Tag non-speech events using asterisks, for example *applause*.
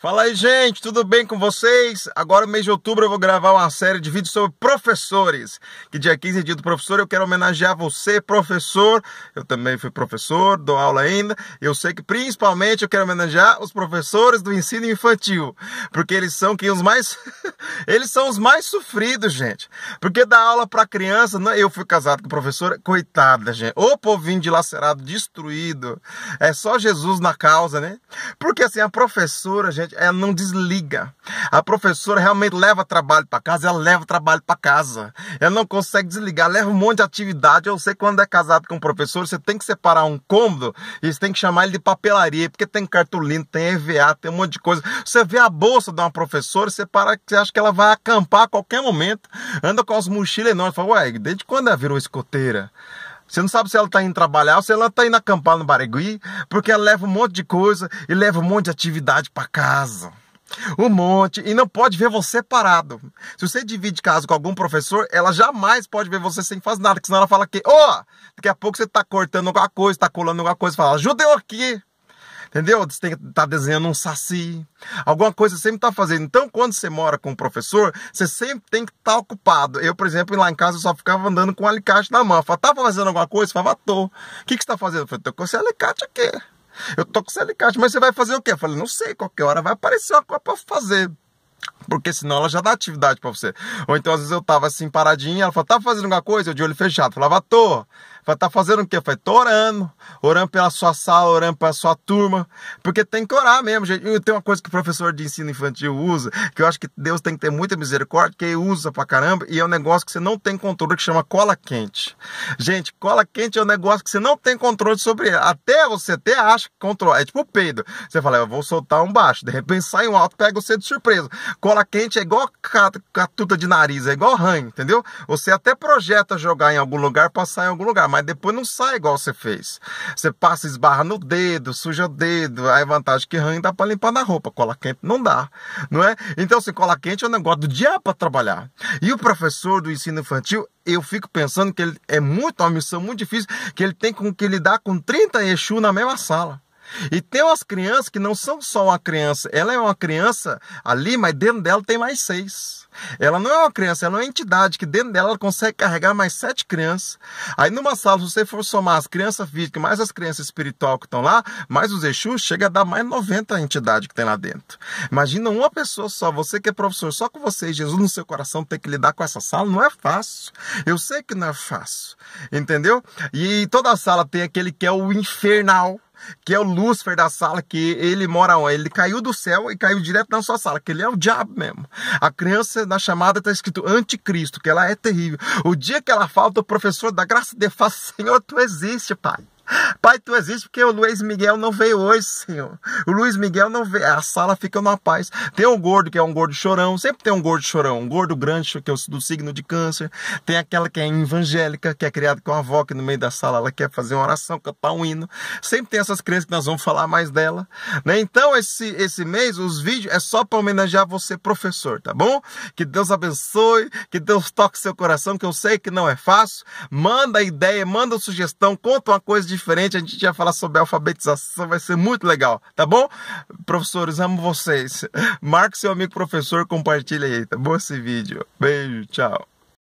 Fala aí, gente, tudo bem com vocês? Agora, no mês de outubro, eu vou gravar uma série de vídeos sobre professores. Que dia 15 é dia do professor, eu quero homenagear você, professor. Eu também fui professor, dou aula ainda. Eu sei que, principalmente, eu quero homenagear os professores do ensino infantil. Porque eles são quem os mais... *laughs* eles são os mais sofridos, gente. Porque dar aula para criança... Não... Eu fui casado com professor coitada, gente. Ô povinho dilacerado, destruído. É só Jesus na causa, né? Porque, assim, a professora, gente gente, ela não desliga. A professora realmente leva trabalho para casa, ela leva trabalho para casa. Ela não consegue desligar, leva um monte de atividade. Eu sei que quando é casado com um professor, você tem que separar um cômodo e você tem que chamar ele de papelaria, porque tem cartolina, tem EVA, tem um monte de coisa. Você vê a bolsa de uma professora, você para que você acha que ela vai acampar a qualquer momento, anda com as mochilas enormes. Fala, ué, desde quando ela virou escoteira? Você não sabe se ela está indo trabalhar ou se ela está indo acampar no Barigui, porque ela leva um monte de coisa e leva um monte de atividade para casa. Um monte, e não pode ver você parado. Se você divide casa com algum professor, ela jamais pode ver você sem fazer nada, porque senão ela fala que, ó, oh! daqui a pouco você está cortando alguma coisa, está colando alguma coisa, fala, ajuda eu aqui entendeu? Você tem que estar tá desenhando um saci. Alguma coisa você sempre está fazendo. Então, quando você mora com um professor, você sempre tem que estar tá ocupado. Eu, por exemplo, lá em casa eu só ficava andando com um alicate na mão. falava, tá fazendo alguma coisa? Eu falava, tô. O que, que você está fazendo? Eu falei, tô com esse alicate aqui. Eu tô com esse alicate, mas você vai fazer o quê? Eu falei, não sei, qualquer hora vai aparecer uma coisa para fazer porque senão ela já dá atividade para você. Ou então às vezes eu tava assim paradinha, ela falava, tá fazendo alguma coisa? Eu de olho fechado, falava, tô. Está fazendo o quê? Eu orando, orando pela sua sala, orando pela sua turma, porque tem que orar mesmo, gente. E tem uma coisa que o professor de ensino infantil usa, que eu acho que Deus tem que ter muita misericórdia, que ele usa pra caramba, e é um negócio que você não tem controle, que chama cola quente. Gente, cola quente é um negócio que você não tem controle sobre ele. Até você até acha que controla. É tipo o peido. Você fala, eu vou soltar um baixo, de repente sai um alto, pega você de surpresa. Cola quente é igual catuta de nariz, é igual ranho, entendeu? Você até projeta jogar em algum lugar, passar em algum lugar, mas mas depois não sai igual você fez. Você passa, esbarra no dedo, suja o dedo, aí a vantagem é que arranha dá para limpar na roupa, cola quente não dá, não é? Então, se assim, cola quente é um negócio do dia para trabalhar. E o professor do ensino infantil, eu fico pensando que ele é muito uma missão muito difícil, que ele tem com que lidar com 30 Exu na mesma sala. E tem umas crianças que não são só uma criança, ela é uma criança ali, mas dentro dela tem mais seis. Ela não é uma criança, ela é uma entidade que dentro dela ela consegue carregar mais sete crianças. Aí numa sala, se você for somar as crianças físicas, mais as crianças espirituais que estão lá, mais os Exus, chega a dar mais 90 entidades que tem lá dentro. Imagina uma pessoa só, você que é professor, só com você e Jesus no seu coração, ter que lidar com essa sala, não é fácil. Eu sei que não é fácil, entendeu? E toda sala tem aquele que é o infernal que é o Lúcifer da sala, que ele mora onde? Ele caiu do céu e caiu direto na sua sala, que ele é o diabo mesmo. A criança na chamada está escrito anticristo, que ela é terrível. O dia que ela falta, o professor da graça de faz, *laughs* Senhor, tu existe, Pai. Pai, tu existe porque o Luiz Miguel não veio hoje, Senhor. O Luiz Miguel não veio. A sala fica numa paz. Tem um gordo que é um gordo chorão. Sempre tem um gordo chorão. Um gordo grande que é do signo de câncer. Tem aquela que é evangélica, que é criada com a avó que no meio da sala ela quer fazer uma oração, cantar um hino. Sempre tem essas crianças que nós vamos falar mais dela. Né? Então, esse, esse mês, os vídeos é só para homenagear você, professor, tá bom? Que Deus abençoe, que Deus toque seu coração, que eu sei que não é fácil. Manda ideia, manda sugestão, conta uma coisa diferente frente a gente ia falar sobre alfabetização, vai ser muito legal, tá bom? Professores, amo vocês. *laughs* Marque seu amigo professor, compartilha aí, tá bom esse vídeo. Beijo, tchau.